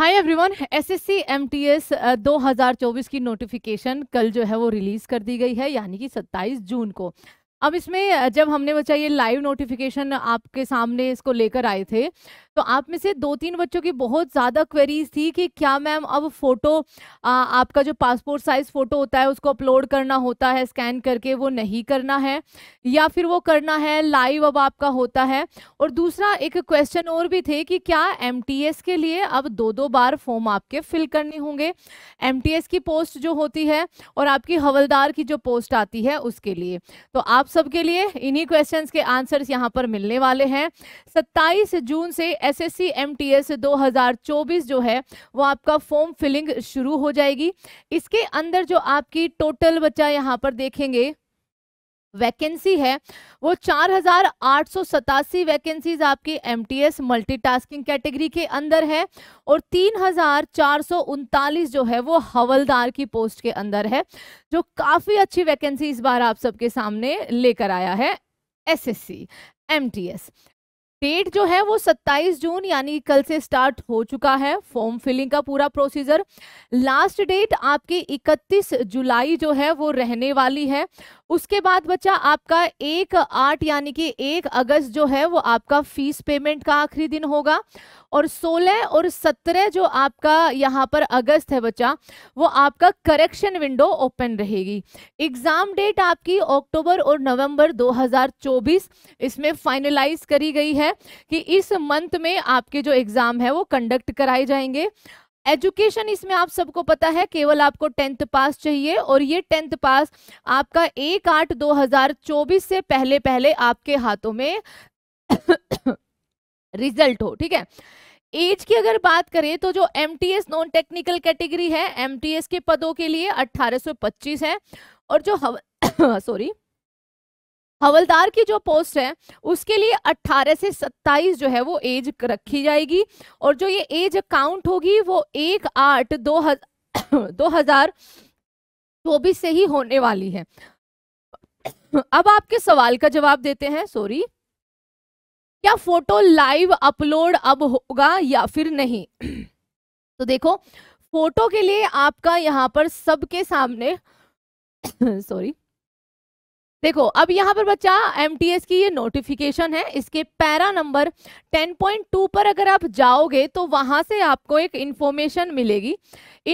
hi everyone SSC MTS 2024 की notification कल जो है वो रिलीज़ कर दी गई है यानी कि 27 जून को अब इसमें जब हमने बच्चा ये लाइव नोटिफिकेशन आपके सामने इसको लेकर आए थे तो आप में से दो तीन बच्चों की बहुत ज़्यादा क्वेरीज थी कि क्या मैम अब फ़ोटो आपका जो पासपोर्ट साइज़ फ़ोटो होता है उसको अपलोड करना होता है स्कैन करके वो नहीं करना है या फिर वो करना है लाइव अब आपका होता है और दूसरा एक क्वेश्चन और भी थे कि क्या एम के लिए अब दो दो बार फॉर्म आपके फिल करने होंगे एम की पोस्ट जो होती है और आपकी हवलदार की जो पोस्ट आती है उसके लिए तो आप सबके लिए इन्हीं क्वेश्चंस के आंसर्स यहाँ पर मिलने वाले हैं 27 जून से एस एसएससी एमटीएस 2024 जो है वो आपका फॉर्म फिलिंग शुरू हो जाएगी इसके अंदर जो आपकी टोटल बच्चा यहाँ पर देखेंगे वैकेंसी है वो चार हजार आठ सौ सतासी वैकेंसीज आपकी M T S multi tasking category के अंदर है और तीन हजार चार सौ उनतालीस जो है वो हवलदार की पोस्ट के अंदर है जो काफ़ी अच्छी वैकेंसी इस बार आप सबके सामने लेकर आया है S S C M T S date जो है वो 27 जून यानी कल से स्टार्ट हो चुका है फॉर्म फिलिंग का पूरा प्रोसीजर लास्ट डेट आपकी 31 जुलाई जो है वो रहने वाली है उसके बाद बच्चा आपका एक आठ यानी कि एक अगस्त जो है वो आपका फीस पेमेंट का आखिरी दिन होगा और 16 और 17 जो आपका यहाँ पर अगस्त है बच्चा वो आपका करेक्शन विंडो ओपन रहेगी एग्ज़ाम डेट आपकी अक्टूबर और नवंबर 2024 इसमें फाइनलाइज करी गई है कि इस मंथ में आपके जो एग्ज़ाम है वो कंडक्ट कराए जाएंगे एजुकेशन इसमें आप सबको पता है केवल आपको टेंथ पास चाहिए और ये टेंथ पास आपका एक आठ दो हजार चौबीस से पहले पहले आपके हाथों में रिजल्ट हो ठीक है एज की अगर बात करें तो जो एम नॉन टेक्निकल कैटेगरी है एम के पदों के लिए अट्ठारह पच्चीस है और जो सॉरी हवलदार की जो पोस्ट है उसके लिए 18 से 27 जो है वो एज रखी जाएगी और जो ये एज काउंट होगी वो एक आठ दो हजार दो हजार चौबीस से ही होने वाली है अब आपके सवाल का जवाब देते हैं सॉरी क्या फोटो लाइव अपलोड अब होगा या फिर नहीं तो देखो फोटो के लिए आपका यहाँ पर सबके सामने सॉरी देखो अब यहाँ पर बच्चा एम की ये नोटिफिकेशन है इसके पैरा नंबर 10.2 पर अगर आप जाओगे तो वहाँ से आपको एक इन्फॉर्मेशन मिलेगी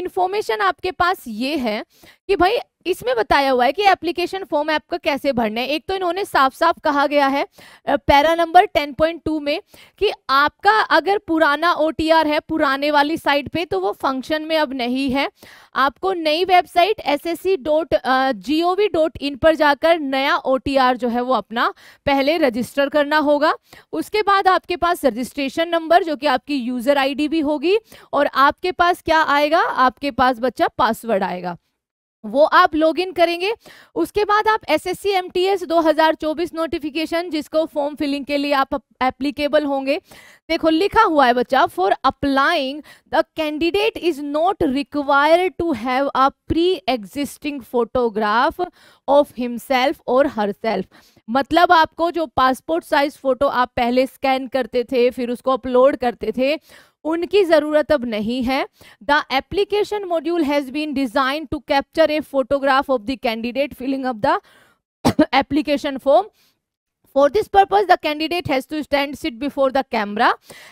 इन्फॉर्मेशन आपके पास ये है कि भाई इसमें बताया हुआ है कि एप्लीकेशन फॉर्म आपका कैसे भरना है एक तो इन्होंने साफ साफ कहा गया है पैरा नंबर 10.2 में कि आपका अगर पुराना ओ है पुराने वाली साइट पे तो वो फंक्शन में अब नहीं है आपको नई website S S C dot G O V dot in पर जाकर नया ओ जो है वो अपना पहले रजिस्टर करना होगा उसके बाद आपके पास रजिस्ट्रेशन नंबर जो कि आपकी यूज़र आईडी भी होगी और आपके पास क्या आएगा आपके पास बच्चा पासवर्ड आएगा वो आप लॉग इन करेंगे उसके बाद आप S S C M T S दो हज़ार चौबीस नोटिफिकेशन जिसको फॉर्म फिलिंग के लिए आप एप्लीकेबल होंगे देखो लिखा हुआ है बच्चा for applying the candidate is not required to have a pre existing photograph of himself और हर सेल्फ मतलब आपको जो पासपोर्ट साइज फोटो आप पहले स्कैन करते थे फिर उसको अपलोड करते थे उनकी ज़रूरत अब नहीं है the application module has been design to capture a photograph of the candidate filling up the application form for this purpose the candidate has to stand sit before the camera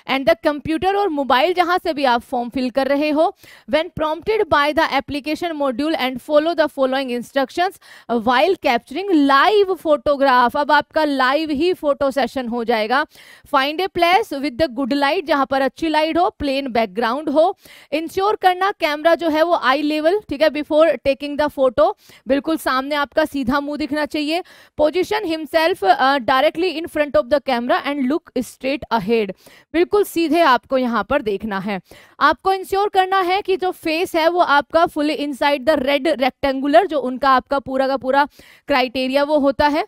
and the computer और mobile जहां से भी आप form fill कर रहे हो when prompted by the application module and follow the following instruction while capturing live photograph अब आपका लाइव ही फोटो सेशन हो जाएगा find a place with the good light जहां पर अच्छी लाइट हो प्लेन बैकग्राउंड हो इंश्योर करना कैमरा जो है वो आई लेवल ठीक है बिफोर टेकिंग द फोटो बिल्कुल सामने आपका सीधा मुंह दिखना चाहिए position himself uh, directly in front of the camera and look straight ahead बिल्कुल सीधे आपको यहाँ पर देखना है आपको इंश्योर करना है कि जो फेस है वो आपका full inside the red rectangular जो उनका आपका पूरा का पूरा क्राइटेरिया वो होता है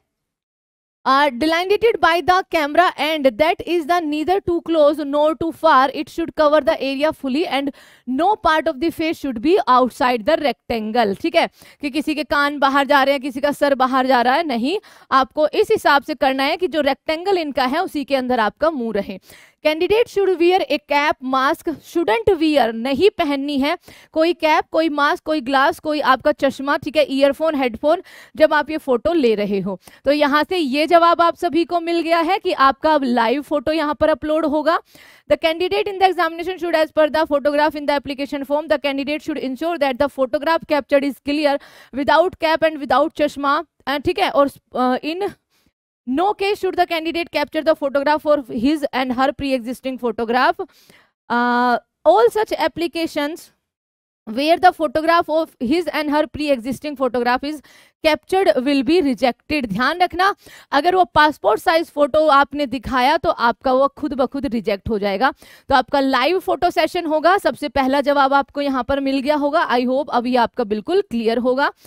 uh, delineated by the camera end that is the neither too close nor too far it should cover the area fully and no part of the face should be outside the rectangle ठीक है कि किसी के कान बाहर जा रहे हैं किसी का सर बाहर जा रहा है नहीं आपको इस हिसाब से करना है कि जो रेक्टेंगल इनका है उसी के अंदर आपका मुंह रहे candidate should wear a cap mask shouldn't wear नहीं पहननी है कोई कैप कोई मास्क कोई ग्लास कोई आपका चश्मा ठीक है ईयरफोन हेडफोन जब आप ये फोटो ले रहे हो तो यहाँ से ये जवाब आप सभी को मिल गया है कि आपका अब लाइव फोटो यहाँ पर अपलोड होगा the candidate in the examination should as per the photograph in the application form the candidate should ensure that the photograph captured is clear without cap and without चश्मा ठीक है और in no case should the candidate capture the photograph for his and her pre-existing photograph uh, all such applications where the photograph of his and her pre-existing photograph is captured will be rejected ध्यान रखना अगर वो passport size photo आपने दिखाया तो आपका वो खुद ब खुद रिजेक्ट हो जाएगा तो आपका लाइव फोटो सेशन होगा सबसे पहला जवाब आपको यहाँ पर मिल गया होगा आई होप अभी आपका बिल्कुल क्लियर होगा